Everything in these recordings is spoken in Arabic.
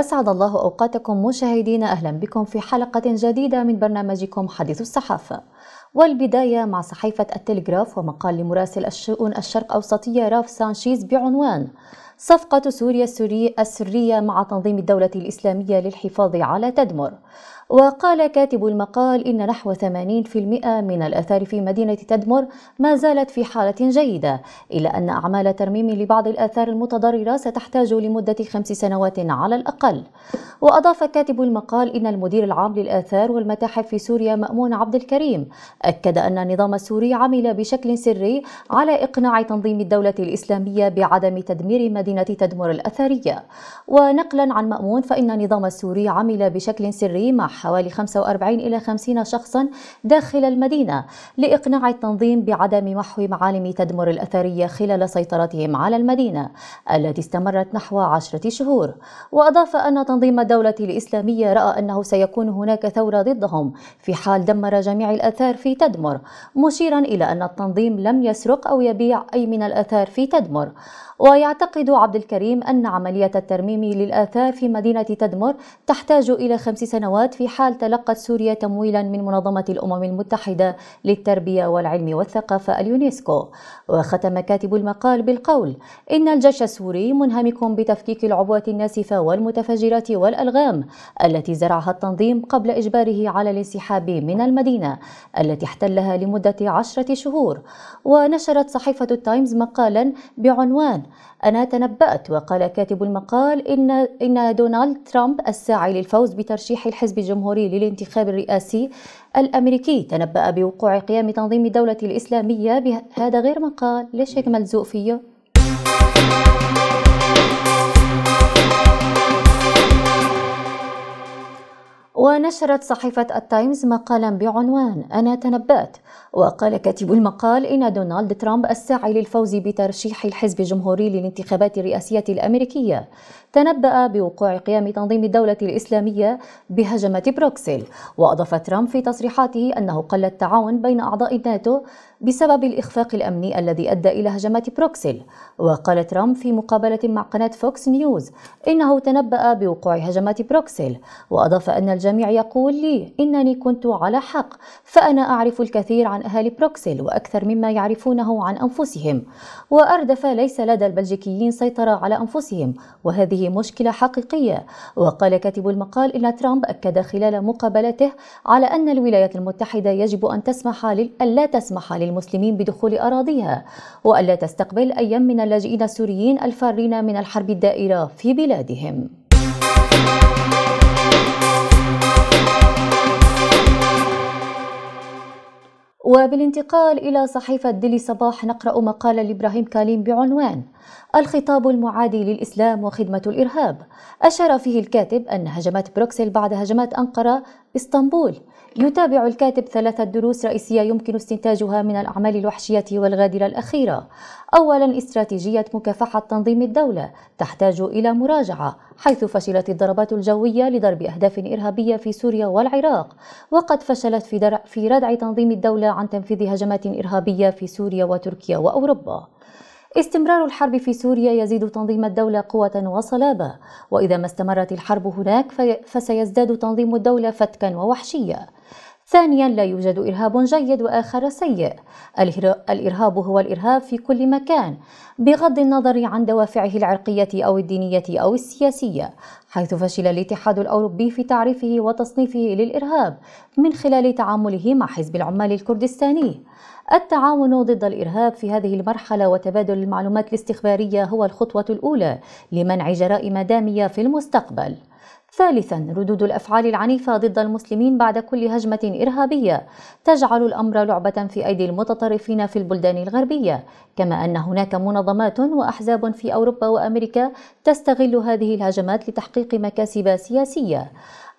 أسعد الله أوقاتكم مشاهدين أهلا بكم في حلقة جديدة من برنامجكم حديث الصحافة والبداية مع صحيفة التلغراف ومقال لمراسل الشؤون الشرق أوسطية راف سانشيز بعنوان صفقة سوريا السرية مع تنظيم الدولة الإسلامية للحفاظ على تدمر وقال كاتب المقال إن نحو 80% من الآثار في مدينة تدمر ما زالت في حالة جيدة إلا أن أعمال ترميم لبعض الآثار المتضررة ستحتاج لمدة خمس سنوات على الأقل وأضاف كاتب المقال إن المدير العام للآثار والمتاحف في سوريا مأمون عبد الكريم أكد أن النظام السوري عمل بشكل سري على إقناع تنظيم الدولة الإسلامية بعدم تدمير مدينة مدينة تدمر الأثرية ونقلا عن مأمون فإن النظام السوري عمل بشكل سري مع حوالي 45 إلى 50 شخصا داخل المدينة لإقناع التنظيم بعدم محو معالم تدمر الأثرية خلال سيطرتهم على المدينة التي استمرت نحو عشرة شهور وأضاف أن تنظيم الدولة الإسلامية رأى أنه سيكون هناك ثورة ضدهم في حال دمر جميع الآثار في تدمر مشيرا إلى أن التنظيم لم يسرق أو يبيع أي من الآثار في تدمر ويعتقد عبد الكريم أن عملية الترميم للآثار في مدينة تدمر تحتاج إلى خمس سنوات في حال تلقت سوريا تمويلا من منظمة الأمم المتحدة للتربية والعلم والثقافة اليونسكو وختم كاتب المقال بالقول إن الجيش السوري منهمك بتفكيك العبوة الناسفة والمتفجرات والألغام التي زرعها التنظيم قبل إجباره على الانسحاب من المدينة التي احتلها لمدة عشرة شهور ونشرت صحيفة التايمز مقالا بعنوان أنا تنبأت وقال كاتب المقال إن, إن دونالد ترامب الساعي للفوز بترشيح الحزب الجمهوري للانتخاب الرئاسي الأمريكي تنبأ بوقوع قيام تنظيم الدولة الإسلامية بهذا غير مقال ليش هيك ملزوق فيه ونشرت صحيفة التايمز مقالا بعنوان أنا تنبأت وقال كاتب المقال إن دونالد ترامب الساعي للفوز بترشيح الحزب الجمهوري للانتخابات الرئاسية الأمريكية تنبأ بوقوع قيام تنظيم الدولة الإسلامية بهجمة بروكسل وأضاف ترامب في تصريحاته أنه قل التعاون بين أعضاء الناتو بسبب الإخفاق الأمني الذي أدى إلى هجمة بروكسل وقال ترامب في مقابلة مع قناة فوكس نيوز إنه تنبأ بوقوع هجمة بروكسل وأضاف أن الجميع يقول لي إنني كنت على حق فأنا أعرف الكثير عن أهالي بروكسل وأكثر مما يعرفونه عن أنفسهم وأردف ليس لدى البلجيكيين سيطرة على أنفسهم وهذه هذه مشكلة حقيقية وقال كاتب المقال إن ترامب أكد خلال مقابلته على أن الولايات المتحدة يجب أن تسمح لل... لا تسمح للمسلمين بدخول أراضيها وألا تستقبل أي من اللاجئين السوريين الفارين من الحرب الدائرة في بلادهم وبالانتقال إلى صحيفة ديلي صباح نقرأ مقال لإبراهيم كاليم بعنوان الخطاب المعادي للإسلام وخدمة الإرهاب أشار فيه الكاتب أن هجمات بروكسل بعد هجمات أنقرة اسطنبول يتابع الكاتب ثلاثة دروس رئيسية يمكن استنتاجها من الأعمال الوحشية والغادرة الأخيرة. أولاً استراتيجية مكافحة تنظيم الدولة تحتاج إلى مراجعة، حيث فشلت الضربات الجوية لضرب أهداف إرهابية في سوريا والعراق، وقد فشلت في, درع في ردع تنظيم الدولة عن تنفيذ هجمات إرهابية في سوريا وتركيا وأوروبا. استمرار الحرب في سوريا يزيد تنظيم الدولة قوة وصلابة، وإذا ما استمرت الحرب هناك فسيزداد تنظيم الدولة فتكا ووحشية. ثانيا لا يوجد إرهاب جيد وآخر سيء الإرهاب هو الإرهاب في كل مكان بغض النظر عن دوافعه العرقية أو الدينية أو السياسية حيث فشل الاتحاد الأوروبي في تعريفه وتصنيفه للإرهاب من خلال تعامله مع حزب العمال الكردستاني التعاون ضد الإرهاب في هذه المرحلة وتبادل المعلومات الاستخبارية هو الخطوة الأولى لمنع جرائم دامية في المستقبل ثالثا ردود الافعال العنيفه ضد المسلمين بعد كل هجمه ارهابيه تجعل الامر لعبه في ايدي المتطرفين في البلدان الغربيه كما ان هناك منظمات واحزاب في اوروبا وامريكا تستغل هذه الهجمات لتحقيق مكاسب سياسيه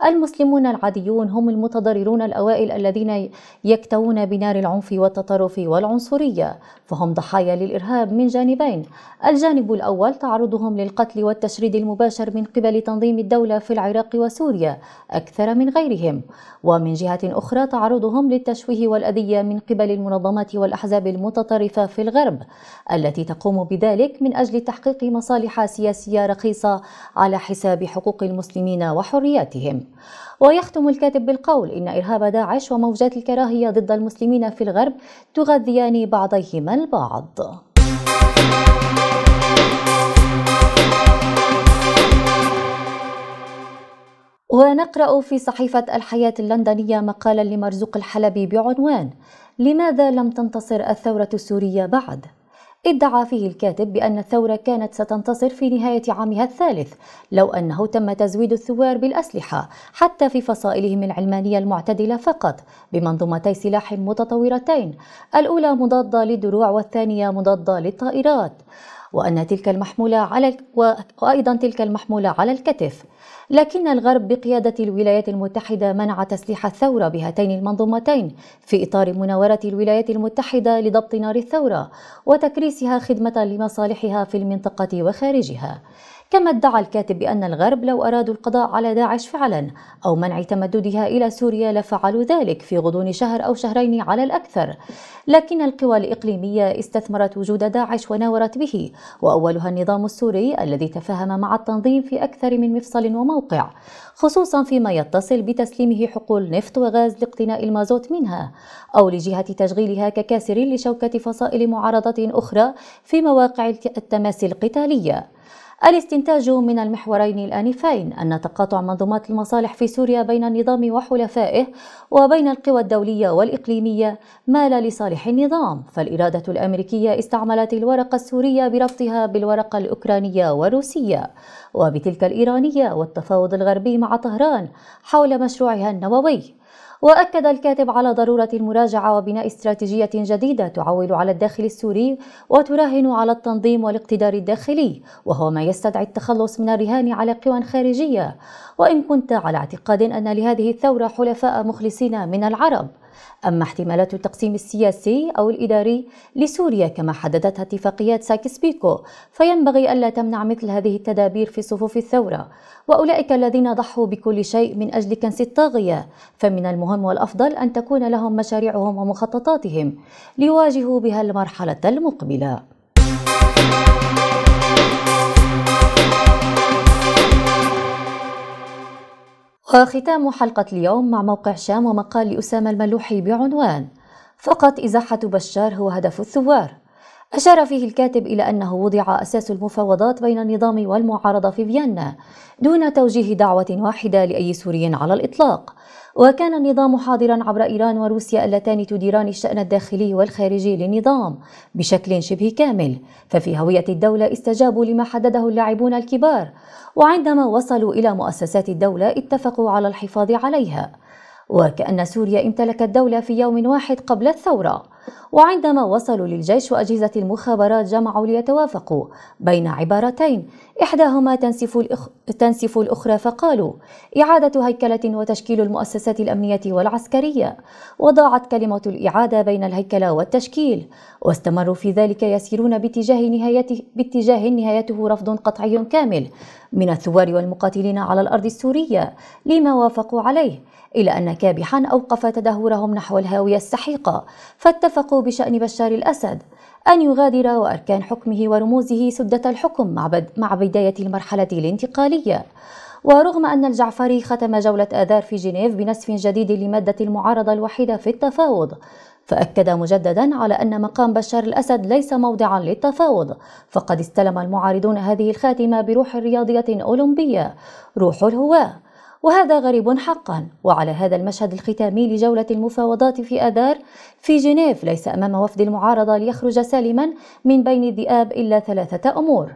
المسلمون العاديون هم المتضررون الأوائل الذين يكتوون بنار العنف والتطرف والعنصرية فهم ضحايا للإرهاب من جانبين الجانب الأول تعرضهم للقتل والتشريد المباشر من قبل تنظيم الدولة في العراق وسوريا أكثر من غيرهم ومن جهة أخرى تعرضهم للتشويه والأذية من قبل المنظمات والأحزاب المتطرفة في الغرب التي تقوم بذلك من أجل تحقيق مصالح سياسية رخيصة على حساب حقوق المسلمين وحرياتهم ويختم الكاتب بالقول إن إرهاب داعش وموجات الكراهية ضد المسلمين في الغرب تغذيان بعضيهما البعض ونقرأ في صحيفة الحياة اللندنية مقالا لمرزوق الحلبي بعنوان لماذا لم تنتصر الثورة السورية بعد؟ ادعى فيه الكاتب بأن الثورة كانت ستنتصر في نهاية عامها الثالث لو أنه تم تزويد الثوار بالأسلحة حتى في فصائلهم العلمانية المعتدلة فقط بمنظومتي سلاح متطورتين الأولى مضادة للدروع والثانية مضادة للطائرات وأن تلك المحمولة على وأيضا تلك المحمولة على الكتف لكن الغرب بقيادة الولايات المتحدة منع تسليح الثورة بهاتين المنظومتين في إطار مناورة الولايات المتحدة لضبط نار الثورة وتكريسها خدمة لمصالحها في المنطقة وخارجها كما ادعى الكاتب بأن الغرب لو أرادوا القضاء على داعش فعلا أو منع تمددها إلى سوريا لفعلوا ذلك في غضون شهر أو شهرين على الأكثر لكن القوى الإقليمية استثمرت وجود داعش وناورت به وأولها النظام السوري الذي تفاهم مع التنظيم في أكثر من مفصل وموقع خصوصا فيما يتصل بتسليمه حقول نفط وغاز لاقتناء المازوت منها أو لجهة تشغيلها ككاسر لشوكة فصائل معارضة أخرى في مواقع التماسي القتالية الاستنتاج من المحورين الآنفين أن تقاطع منظومات المصالح في سوريا بين النظام وحلفائه وبين القوى الدولية والإقليمية مال لصالح النظام فالإرادة الأمريكية استعملت الورقة السورية بربطها بالورقة الأوكرانية والروسية وبتلك الإيرانية والتفاوض الغربي مع طهران حول مشروعها النووي وأكد الكاتب على ضرورة المراجعة وبناء استراتيجية جديدة تعول على الداخل السوري وتراهن على التنظيم والاقتدار الداخلي وهو ما يستدعي التخلص من الرهان على قوى خارجية وإن كنت على اعتقاد أن لهذه الثورة حلفاء مخلصين من العرب أما احتمالات التقسيم السياسي أو الإداري لسوريا كما حددتها اتفاقيات ساكس بيكو فينبغي ألا تمنع مثل هذه التدابير في صفوف الثورة وأولئك الذين ضحوا بكل شيء من أجل كنس الطاغية فمن المهم والأفضل أن تكون لهم مشاريعهم ومخططاتهم ليواجهوا بها المرحلة المقبلة وختام حلقة اليوم مع موقع شام ومقال لأسامة الملوحي بعنوان فقط إزاحة بشار هو هدف الثوار أشار فيه الكاتب إلى أنه وضع أساس المفاوضات بين النظام والمعارضة في فيينا دون توجيه دعوة واحدة لأي سوري على الإطلاق وكان النظام حاضرا عبر إيران وروسيا اللتان تديران الشأن الداخلي والخارجي للنظام بشكل شبه كامل ففي هوية الدولة استجابوا لما حدده اللاعبون الكبار وعندما وصلوا إلى مؤسسات الدولة اتفقوا على الحفاظ عليها وكأن سوريا امتلكت دولة في يوم واحد قبل الثورة وعندما وصلوا للجيش وأجهزة المخابرات جمعوا ليتوافقوا بين عبارتين إحداهما تنسف, الأخ... تنسف الأخرى فقالوا إعادة هيكلة وتشكيل المؤسسات الأمنية والعسكرية وضاعت كلمة الإعادة بين الهيكلة والتشكيل واستمروا في ذلك يسيرون باتجاه نهايته, باتجاه نهايته رفض قطعي كامل من الثوار والمقاتلين على الأرض السورية لما وافقوا عليه إلى أن كابحا أوقف تدهورهم نحو الهاوية السحيقة فاتفقوا بشأن بشار الأسد أن يغادر وأركان حكمه ورموزه سدة الحكم مع, بد مع بداية المرحلة الانتقالية ورغم أن الجعفري ختم جولة آذار في جنيف بنسف جديد لمادة المعارضة الوحيدة في التفاوض فأكد مجددا على أن مقام بشار الأسد ليس موضعا للتفاوض فقد استلم المعارضون هذه الخاتمة بروح رياضية أولمبية روح الهواة وهذا غريب حقا وعلى هذا المشهد الختامي لجولة المفاوضات في أدار في جنيف ليس أمام وفد المعارضة ليخرج سالما من بين الذئاب إلا ثلاثة أمور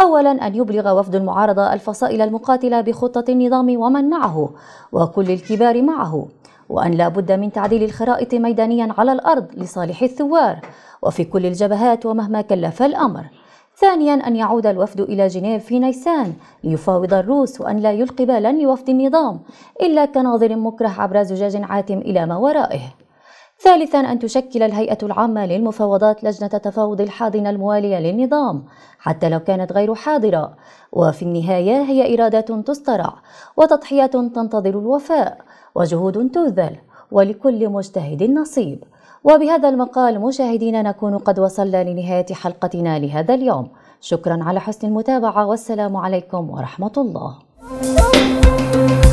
أولا أن يبلغ وفد المعارضة الفصائل المقاتلة بخطة النظام ومن معه وكل الكبار معه وأن لا بد من تعديل الخرائط ميدانيا على الأرض لصالح الثوار وفي كل الجبهات ومهما كلف الأمر ثانيا أن يعود الوفد إلى جنيف في نيسان ليفاوض الروس وأن لا يلقي بالا لوفد النظام إلا كناظر مكره عبر زجاج عاتم إلى ما ورائه ثالثا أن تشكل الهيئة العامة للمفاوضات لجنة تفاوض الحاضنة الموالية للنظام حتى لو كانت غير حاضرة وفي النهاية هي إرادات تسترع وتضحية تنتظر الوفاء وجهود تبذل ولكل مجتهد نصيب وبهذا المقال مشاهدينا نكون قد وصلنا لنهاية حلقتنا لهذا اليوم شكرا على حسن المتابعة والسلام عليكم ورحمة الله